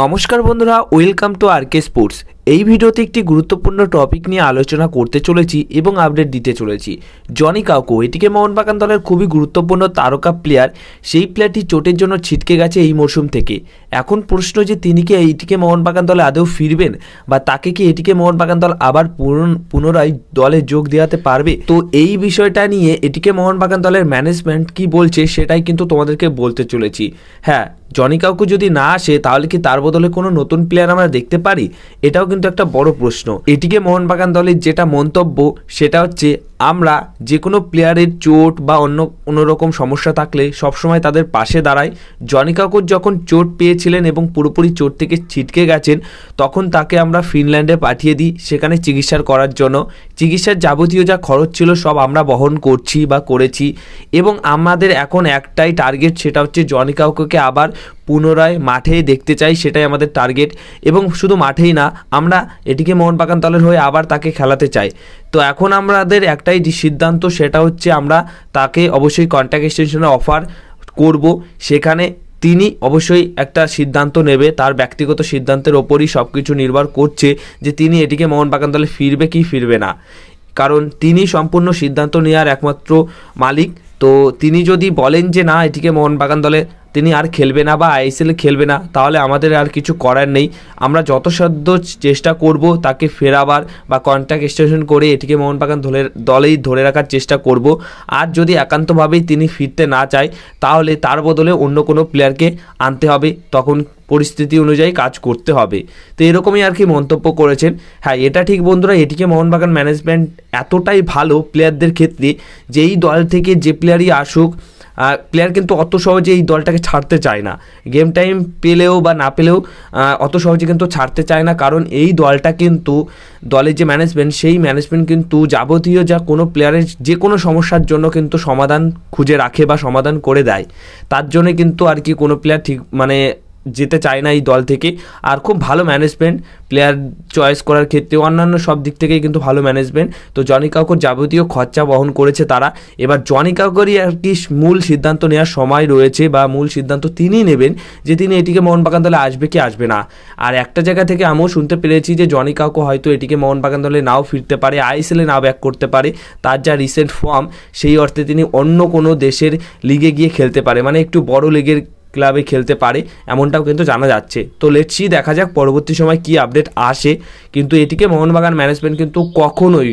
নমস্কার বন্ধুরা welcome to R K sports এই ভিডিওতে একটি গুরুত্বপূর্ণ টপিক নিয়ে আলোচনা করতে চলেছি এবং আপডেট দিতে চলেছি জনি কাউকো এটিকে মোহনবাগান দলের খুবই গুরুত্বপূর্ণ তারকা প্লেয়ার সেই প্লেয়ারটি চোটের জন্য ছিটকে গেছে এই মরশুম থেকে এখন প্রশ্ন যে তিনি কি এইটিকে মোহনবাগান দলে আদৌ ফিরবেন বা তাকে কি এটিকে মোহনবাগান দল আবার পুনরায় দলে যোগ দেওয়াতে পারবে তো এই বিষয়টা নিয়ে এটিকে মোহনবাগান দলের ম্যানেজমেন্ট কি বলছে সেটাই কিন্তু তোমাদেরকে বলতে চলেছি হ্যাঁ জনি কাউকো যদি না আসে তাহলে কি তার বদলে কোনো নতুন প্লেয়ার আমরা দেখতে পারি এটাও কিন্তু একটা বড় প্রশ্ন এটিকে মোহনবাগান দলের যেটা মন্তব্য সেটা হচ্ছে আমরা যে কোনো প্লেয়ারের চোট বা অন্য রকম সমস্যা থাকলে সবসময় তাদের পাশে দাঁড়াই জনি কাকুর যখন চোট পেয়েছিলেন এবং পুরোপুরি চোট থেকে ছিটকে গেছেন তখন তাকে আমরা ফিনল্যান্ডে পাঠিয়ে দিই সেখানে চিকিৎসার করার জন্য চিকিৎসার যাবতীয় যা খরচ ছিল সব আমরা বহন করছি বা করেছি এবং আমাদের এখন একটাই টার্গেট সেটা হচ্ছে জনি কাকুকে আবার পুনরায় মাঠে দেখতে চাই সেটাই আমাদের টার্গেট এবং শুধু মাঠেই না আমরা এটিকে মোহনবাগান তলের হয়ে আবার তাকে খেলাতে চাই তো এখন আমাদের এক একটাই যে সিদ্ধান্ত সেটা হচ্ছে আমরা তাকে অবশ্যই কন্ট্যাক্ট এক্সটেনশনের অফার করব সেখানে তিনি অবশ্যই একটা সিদ্ধান্ত নেবে তার ব্যক্তিগত সিদ্ধান্তের ওপরই সব কিছু নির্ভর করছে যে তিনি এটিকে মোহনবাগান দলে ফিরবে কি ফিরবে না কারণ তিনি সম্পূর্ণ সিদ্ধান্ত নেওয়ার একমাত্র মালিক তো তিনি যদি বলেন যে না এটিকে মোহনবাগান দলে তিনি আর খেলবে না বা আইএসএলে খেলবে না তাহলে আমাদের আর কিছু করার নেই আমরা যথাসাধ্য চেষ্টা করব তাকে ফেরাবার বা কন্ট্যাক্ট স্টেশন করে এটিকে মোহনবাগান ধরে দলেই ধরে রাখার চেষ্টা করব আর যদি একান্তভাবেই তিনি ফিরতে না চায় তাহলে তার বদলে অন্য কোনো প্লেয়ারকে আনতে হবে তখন পরিস্থিতি অনুযায়ী কাজ করতে হবে তো এরকমই আর কি মন্তব্য করেছেন হ্যাঁ এটা ঠিক বন্ধুরা এটিকে মোহনবাগান ম্যানেজমেন্ট এতটাই ভালো প্লেয়ারদের ক্ষেত্রে যেই দল থেকে যে প্লেয়ারই আসুক প্লেয়ার কিন্তু অত সহজে এই দলটাকে ছাড়তে চায় না গেম টাইম পেলেও বা না পেলেও অত সহজে কিন্তু ছাড়তে চায় না কারণ এই দলটা কিন্তু দলের যে ম্যানেজমেন্ট সেই ম্যানেজমেন্ট কিন্তু যাবতীয় যা কোনো প্লেয়ারের যে কোনো সমস্যার জন্য কিন্তু সমাধান খুঁজে রাখে বা সমাধান করে দেয় তার জন্য কিন্তু আর কি কোনো প্লেয়ার ঠিক মানে যেতে চায় না এই দল থেকে আর খুব ভালো ম্যানেজমেন্ট প্লেয়ার চয়েস করার ক্ষেত্রে অন্যান্য সব দিক থেকেই কিন্তু ভালো ম্যানেজমেন্ট তো জনি কাকুর যাবতীয় খরচা বহন করেছে তারা এবার জনি কাকুরই আর কি মূল সিদ্ধান্ত নেওয়ার সময় রয়েছে বা মূল সিদ্ধান্ত তিনিই নেবেন যে তিনি এটিকে মোহনবাগান দলে আসবে কি আসবে না আর একটা জায়গা থেকে আমিও শুনতে পেরেছি যে জনি কাকু হয়তো এটিকে মোহনবাগান দলে নাও ফিরতে পারে আইএসএলে না ব্যাক করতে পারে তার যা রিসেন্ট ফর্ম সেই অর্থে তিনি অন্য কোনো দেশের লিগে গিয়ে খেলতে পারে মানে একটু বড় লিগের ক্লাবে খেলতে পারে এমনটাও কিন্তু জানা যাচ্ছে তো লেটসি দেখা যাক পরবর্তী সময় কি আপডেট আসে কিন্তু এটিকে মোহনবাগান ম্যানেজমেন্ট কিন্তু কখনোই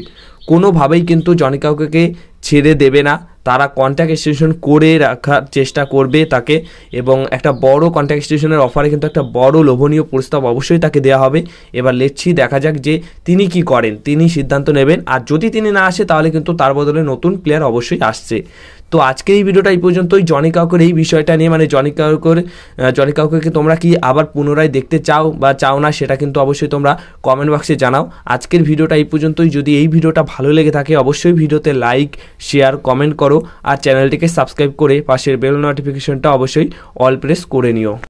কোনোভাবেই কিন্তু জনিকাউকে কাউকে ছেড়ে দেবে না তারা কন্ট্যাক্ট এক্সটেনশন করে রাখার চেষ্টা করবে তাকে এবং একটা বড় কন্ট্যাক্ট এক্সটেনশনের অফারে কিন্তু একটা বড় লোভনীয় প্রস্তাব অবশ্যই তাকে দেওয়া হবে এবার লেটছি দেখা যাক যে তিনি কি করেন তিনি সিদ্ধান্ত নেবেন আর যদি তিনি না আসে তাহলে কিন্তু তার বদলে নতুন প্লেয়ার অবশ্যই আসছে তো আজকে এই ভিডিওটা এই পর্যন্তই জনি কাউকের এই বিষয়টা নিয়ে মানে জনি কাউকের জনি কাউকে তোমরা কি আবার পুনরায় দেখতে চাও বা চাও না সেটা কিন্তু অবশ্যই তোমরা কমেন্ট বক্সে জানাও আজকের ভিডিওটা এই পর্যন্তই যদি এই ভিডিওটা ভালো লেগে থাকে অবশ্যই ভিডিওতে লাইক শেয়ার কমেন্ট করো পারো আর চ্যানেলটিকে সাবস্ক্রাইব করে পাশের বেল নোটিফিকেশনটা অবশ্যই অল প্রেস করে নিও